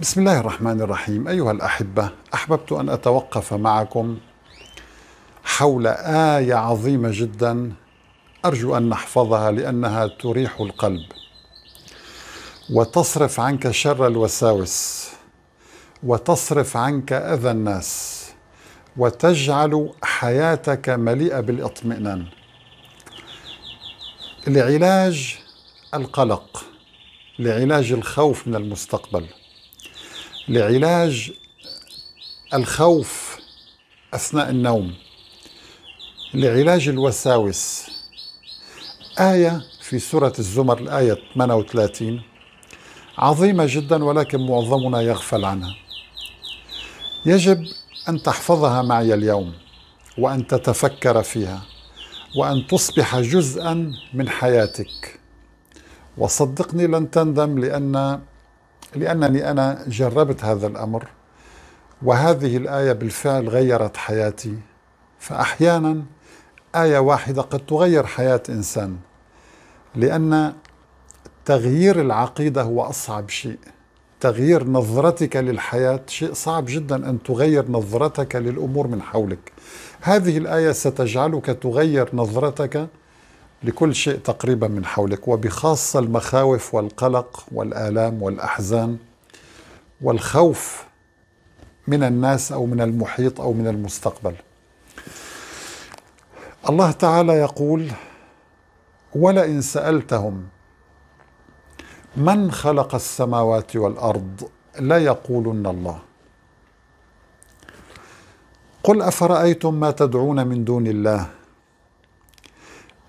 بسم الله الرحمن الرحيم أيها الأحبة أحببت أن أتوقف معكم حول آية عظيمة جدا أرجو أن نحفظها لأنها تريح القلب وتصرف عنك شر الوساوس وتصرف عنك أذى الناس وتجعل حياتك مليئة بالاطمئنان لعلاج القلق لعلاج الخوف من المستقبل لعلاج الخوف اثناء النوم لعلاج الوساوس ايه في سوره الزمر الايه 38 عظيمه جدا ولكن معظمنا يغفل عنها يجب ان تحفظها معي اليوم وان تتفكر فيها وان تصبح جزءا من حياتك وصدقني لن تندم لان لأنني أنا جربت هذا الأمر وهذه الآية بالفعل غيرت حياتي فأحيانا آية واحدة قد تغير حياة إنسان لأن تغيير العقيدة هو أصعب شيء تغيير نظرتك للحياة شيء صعب جدا أن تغير نظرتك للأمور من حولك هذه الآية ستجعلك تغير نظرتك لكل شيء تقريبا من حولك وبخاصه المخاوف والقلق والالام والاحزان والخوف من الناس او من المحيط او من المستقبل. الله تعالى يقول: ولئن سالتهم من خلق السماوات والارض ليقولن الله. قل افرايتم ما تدعون من دون الله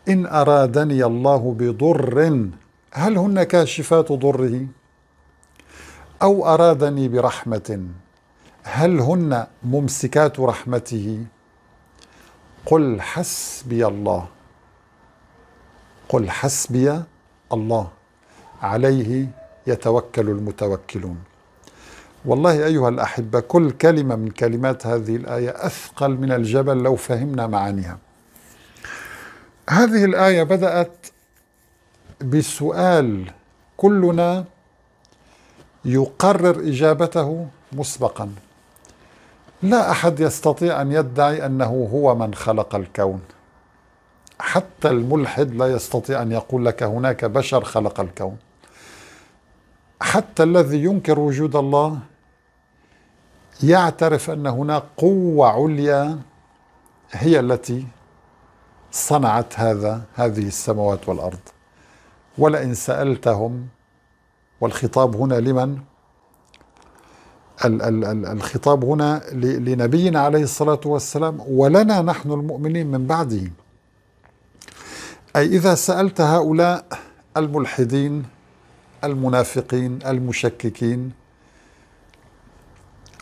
إن أرادني الله بضر هل هن كاشفات ضره أو أرادني برحمة هل هن ممسكات رحمته قل حسبي الله قل حسبي الله عليه يتوكل المتوكلون والله أيها الأحبة كل كلمة من كلمات هذه الآية أثقل من الجبل لو فهمنا معانيها هذه الآية بدأت بسؤال كلنا يقرر إجابته مسبقا لا أحد يستطيع أن يدعي أنه هو من خلق الكون حتى الملحد لا يستطيع أن يقول لك هناك بشر خلق الكون حتى الذي ينكر وجود الله يعترف أن هناك قوة عليا هي التي صنعت هذا هذه السماوات والأرض ولئن سألتهم والخطاب هنا لمن؟ ال ال ال الخطاب هنا لنبينا عليه الصلاة والسلام ولنا نحن المؤمنين من بعده أي إذا سألت هؤلاء الملحدين المنافقين المشككين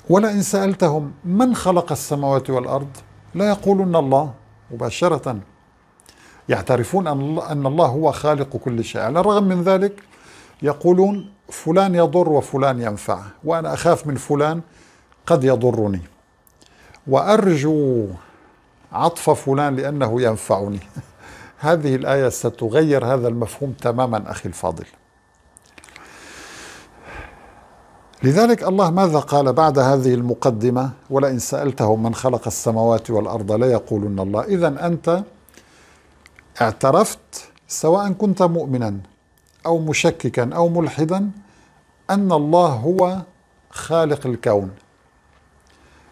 ولئن سألتهم من خلق السماوات والأرض لا يقولون الله مباشرة يعترفون أن الله هو خالق كل شيء على الرغم من ذلك يقولون فلان يضر وفلان ينفع وأنا أخاف من فلان قد يضرني وأرجو عطف فلان لأنه ينفعني هذه الآية ستغير هذا المفهوم تماما أخي الفاضل لذلك الله ماذا قال بعد هذه المقدمة ولئن سألتهم من خلق السماوات والأرض ليقولن الله إذا أنت اعترفت سواء كنت مؤمنا او مشككا او ملحدا ان الله هو خالق الكون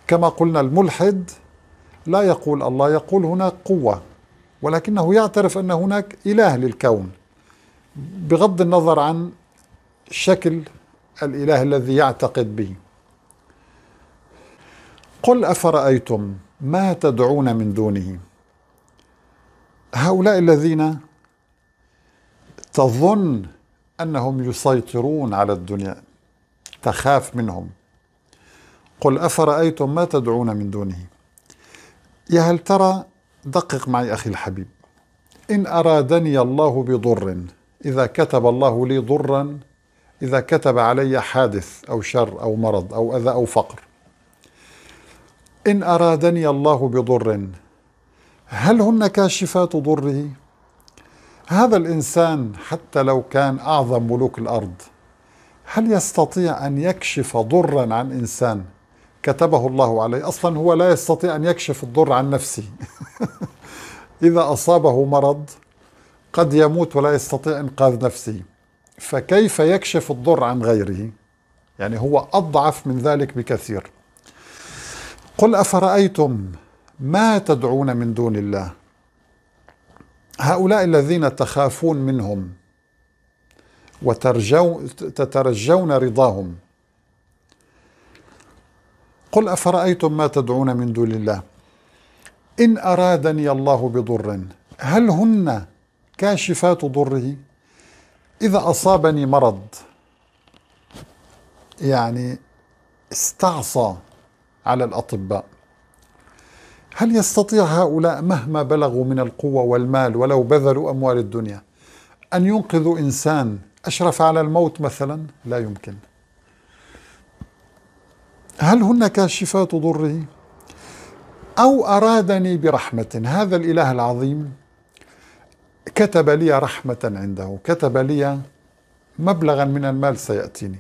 كما قلنا الملحد لا يقول الله يقول هناك قوه ولكنه يعترف ان هناك اله للكون بغض النظر عن شكل الاله الذي يعتقد به قل افرايتم ما تدعون من دونه هؤلاء الذين تظن انهم يسيطرون على الدنيا تخاف منهم قل افرايتم ما تدعون من دونه يا هل ترى دقق معي اخي الحبيب ان ارادني الله بضر اذا كتب الله لي ضرا اذا كتب علي حادث او شر او مرض او اذى او فقر ان ارادني الله بضر هل هن كاشفات ضره هذا الانسان حتى لو كان اعظم ملوك الارض هل يستطيع ان يكشف ضرا عن انسان كتبه الله عليه اصلا هو لا يستطيع ان يكشف الضر عن نفسه اذا اصابه مرض قد يموت ولا يستطيع انقاذ نفسه فكيف يكشف الضر عن غيره يعني هو اضعف من ذلك بكثير قل افرايتم ما تدعون من دون الله هؤلاء الذين تخافون منهم تترجون رضاهم قل أفرأيتم ما تدعون من دون الله إن أرادني الله بضر هل هن كاشفات ضره إذا أصابني مرض يعني استعصى على الأطباء هل يستطيع هؤلاء مهما بلغوا من القوة والمال ولو بذلوا أموال الدنيا أن ينقذوا إنسان أشرف على الموت مثلا لا يمكن هل هن كاشفات ضره أو أرادني برحمة هذا الإله العظيم كتب لي رحمة عنده كتب لي مبلغا من المال سيأتيني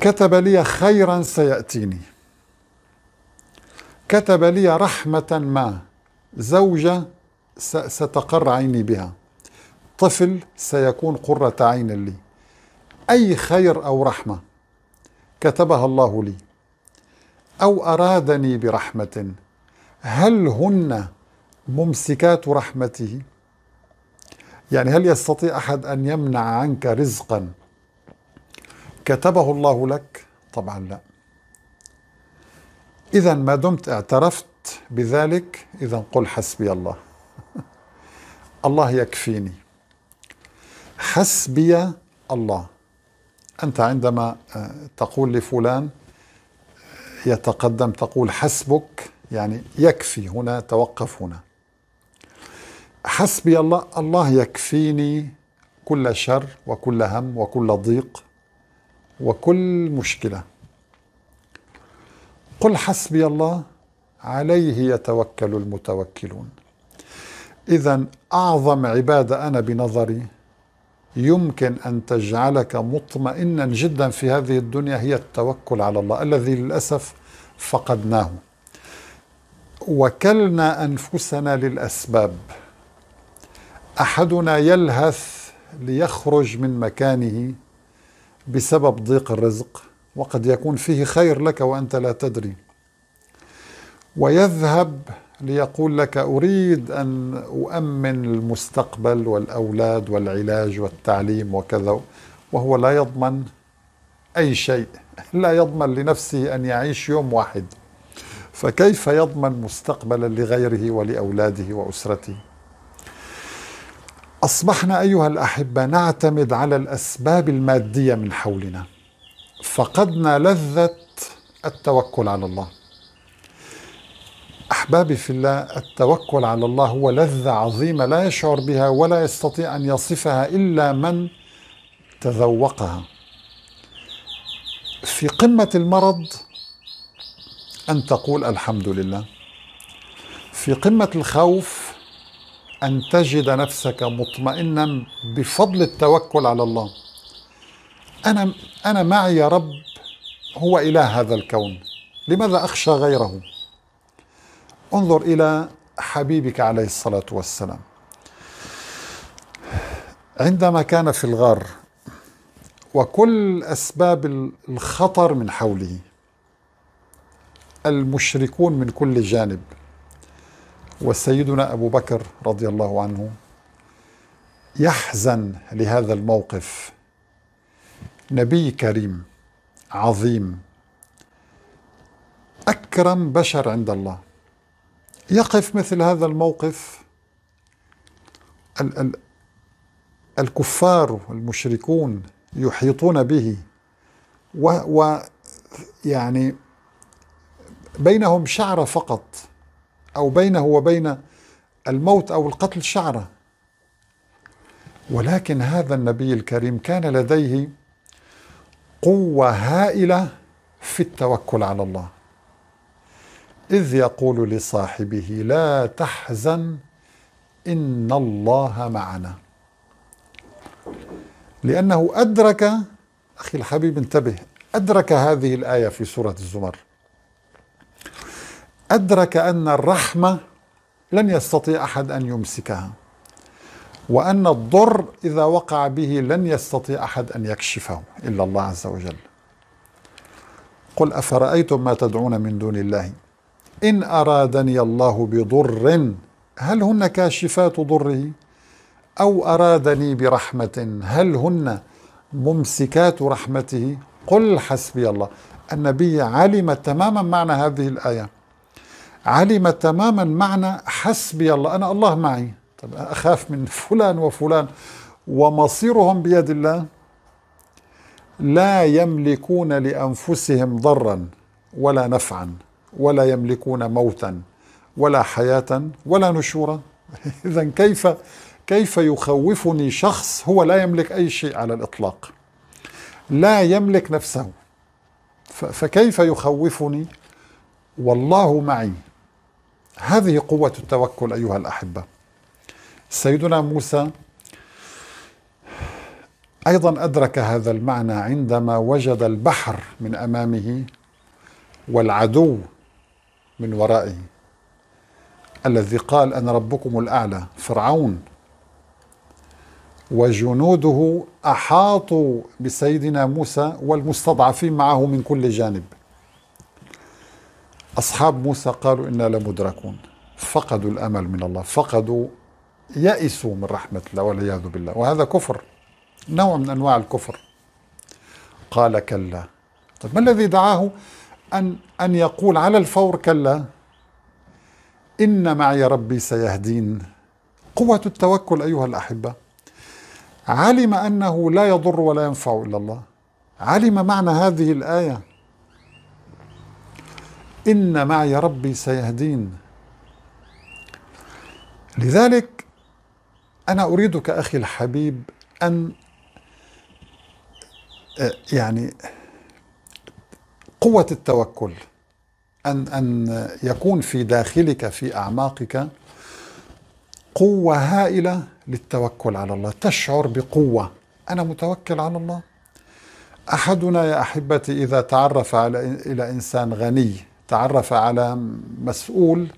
كتب لي خيرا سيأتيني كتب لي رحمة ما زوجة ستقر عيني بها طفل سيكون قرة عين لي أي خير أو رحمة كتبها الله لي أو أرادني برحمة هل هن ممسكات رحمته يعني هل يستطيع أحد أن يمنع عنك رزقا كتبه الله لك طبعا لا إذا ما دمت اعترفت بذلك إذا قل حسبي الله الله يكفيني حسبي الله أنت عندما آه، تقول لفلان آه، يتقدم تقول حسبك يعني يكفي هنا توقف هنا حسبي الله الله يكفيني كل شر وكل هم وكل ضيق وكل مشكله قل حسبي الله عليه يتوكل المتوكلون اذا اعظم عباده انا بنظري يمكن ان تجعلك مطمئنا جدا في هذه الدنيا هي التوكل على الله الذي للاسف فقدناه وكلنا انفسنا للاسباب احدنا يلهث ليخرج من مكانه بسبب ضيق الرزق وقد يكون فيه خير لك وأنت لا تدري ويذهب ليقول لك أريد أن أؤمن المستقبل والأولاد والعلاج والتعليم وكذا وهو لا يضمن أي شيء لا يضمن لنفسه أن يعيش يوم واحد فكيف يضمن مستقبلا لغيره ولأولاده وأسرته أصبحنا أيها الأحبة نعتمد على الأسباب المادية من حولنا فقدنا لذة التوكل على الله أحبابي في الله التوكل على الله هو لذة عظيمة لا يشعر بها ولا يستطيع أن يصفها إلا من تذوقها في قمة المرض أن تقول الحمد لله في قمة الخوف أن تجد نفسك مطمئنا بفضل التوكل على الله أنا أنا معي يا رب هو إله هذا الكون لماذا أخشى غيره انظر إلى حبيبك عليه الصلاة والسلام عندما كان في الغار وكل أسباب الخطر من حوله المشركون من كل جانب وسيدنا أبو بكر رضي الله عنه يحزن لهذا الموقف نبي كريم عظيم أكرم بشر عند الله يقف مثل هذا الموقف ال ال الكفار المشركون يحيطون به ويعني بينهم شعرة فقط أو بينه وبين الموت أو القتل شعرة ولكن هذا النبي الكريم كان لديه قوة هائلة في التوكل على الله إذ يقول لصاحبه لا تحزن إن الله معنا لأنه أدرك أخي الحبيب انتبه أدرك هذه الآية في سورة الزمر أدرك أن الرحمة لن يستطيع أحد أن يمسكها وأن الضر إذا وقع به لن يستطيع أحد أن يكشفه إلا الله عز وجل قل أفرأيتم ما تدعون من دون الله إن أرادني الله بضر هل هن كاشفات ضره أو أرادني برحمة هل هن ممسكات رحمته قل حسبي الله النبي علم تماما معنى هذه الآية علم تماما معنى حسبي الله أنا الله معي أخاف من فلان وفلان ومصيرهم بيد الله لا يملكون لأنفسهم ضرا ولا نفعا ولا يملكون موتا ولا حياة ولا نشورا إذا كيف كيف يخوفني شخص هو لا يملك أي شيء على الإطلاق لا يملك نفسه فكيف يخوفني والله معي هذه قوة التوكل أيها الأحبة سيدنا موسى ايضا ادرك هذا المعنى عندما وجد البحر من امامه والعدو من ورائه الذي قال انا ربكم الاعلى فرعون وجنوده احاطوا بسيدنا موسى والمستضعفين معه من كل جانب اصحاب موسى قالوا انا لمدركون فقدوا الامل من الله فقدوا يئسوا من رحمة الله والعياذ بالله وهذا كفر نوع من أنواع الكفر قال كلا طيب ما الذي دعاه أن, أن يقول على الفور كلا إن معي ربي سيهدين قوة التوكل أيها الأحبة علم أنه لا يضر ولا ينفع إلا الله علم معنى هذه الآية إن معي ربي سيهدين لذلك أنا أريدك أخي الحبيب أن آه، يعني قوة التوكل أن أن يكون في داخلك في أعماقك قوة هائلة للتوكل على الله تشعر بقوة أنا متوكل على الله أحدنا يا أحبتي إذا تعرف على إلى إنسان غني تعرف على مسؤول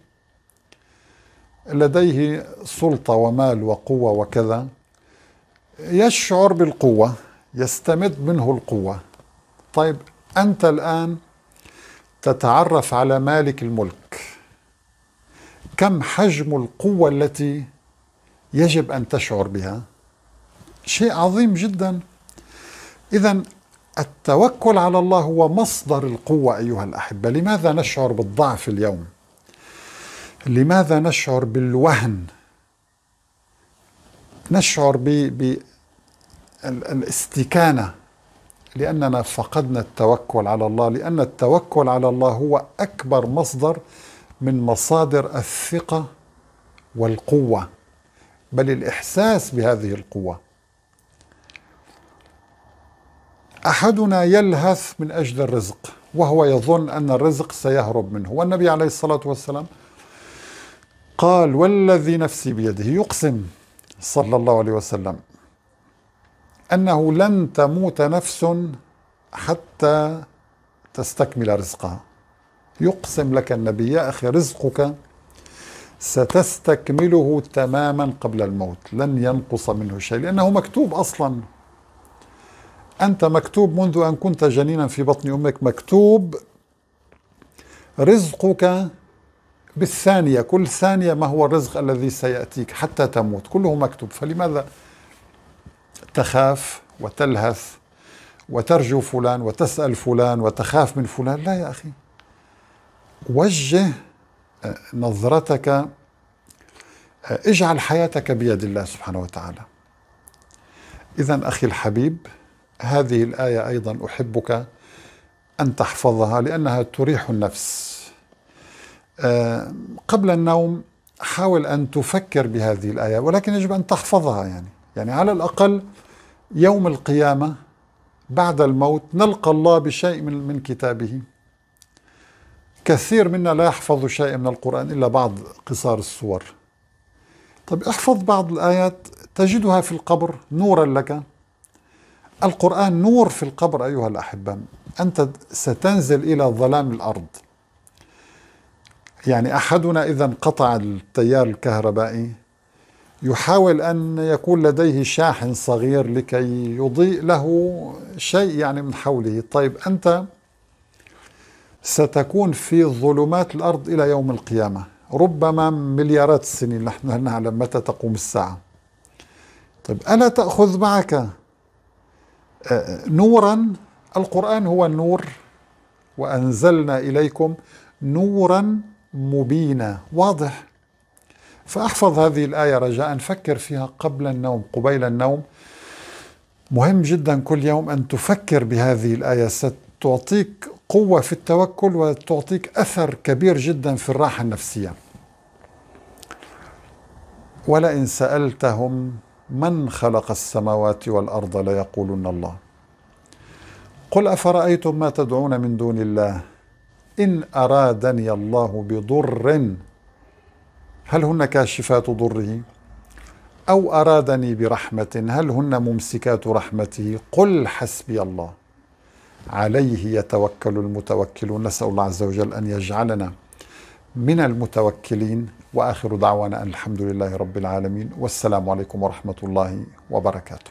لديه سلطة ومال وقوة وكذا يشعر بالقوة يستمد منه القوة طيب أنت الآن تتعرف على مالك الملك كم حجم القوة التي يجب أن تشعر بها شيء عظيم جدا إذا التوكل على الله هو مصدر القوة أيها الأحبة لماذا نشعر بالضعف اليوم؟ لماذا نشعر بالوهن نشعر بالاستكانه لاننا فقدنا التوكل على الله لان التوكل على الله هو اكبر مصدر من مصادر الثقه والقوه بل الاحساس بهذه القوه احدنا يلهث من اجل الرزق وهو يظن ان الرزق سيهرب منه والنبي عليه الصلاه والسلام قال والذي نفسي بيده يقسم صلى الله عليه وسلم انه لن تموت نفس حتى تستكمل رزقها يقسم لك النبي يا اخي رزقك ستستكمله تماما قبل الموت لن ينقص منه شيء لأنه مكتوب أصلا أنت مكتوب منذ أن كنت جنينا في بطن أمك مكتوب رزقك بالثانية كل ثانية ما هو الرزق الذي سيأتيك حتى تموت كله مكتوب فلماذا تخاف وتلهث وترجو فلان وتسأل فلان وتخاف من فلان لا يا أخي وجه آه، نظرتك آه، اجعل حياتك بيد الله سبحانه وتعالى إذا أخي الحبيب هذه الآية أيضا أحبك أن تحفظها لأنها تريح النفس آه، قبل النوم حاول أن تفكر بهذه الآية ولكن يجب أن تحفظها يعني يعني على الأقل يوم القيامة بعد الموت نلقى الله بشيء من, من كتابه كثير منا لا يحفظ شيئا من القرآن إلا بعض قصار الصور طب احفظ بعض الآيات تجدها في القبر نورا لك القرآن نور في القبر أيها الأحبة أنت ستنزل إلى ظلام الأرض يعني أحدنا إذا انقطع التيار الكهربائي يحاول أن يكون لديه شاحن صغير لكي يضيء له شيء يعني من حوله طيب أنت ستكون في ظلمات الأرض إلى يوم القيامة ربما مليارات السنين نحن لا نعلم متى تقوم الساعة طيب ألا تأخذ معك آه، نورا القرآن هو النور وأنزلنا إليكم نورا مبينة واضح فأحفظ هذه الآية رجاء فكر فيها قبل النوم قبيل النوم مهم جدا كل يوم أن تفكر بهذه الآية ستعطيك قوة في التوكل وتعطيك أثر كبير جدا في الراحة النفسية ولئن سألتهم من خلق السماوات والأرض ليقولن الله قل أفرأيتم ما تدعون من دون الله إن أرادني الله بضر هل هن كاشفات ضره أو أرادني برحمة هل هن ممسكات رحمته قل حسبي الله عليه يتوكل المتوكلون نسأل الله عز وجل أن يجعلنا من المتوكلين وآخر دعوانا أن الحمد لله رب العالمين والسلام عليكم ورحمة الله وبركاته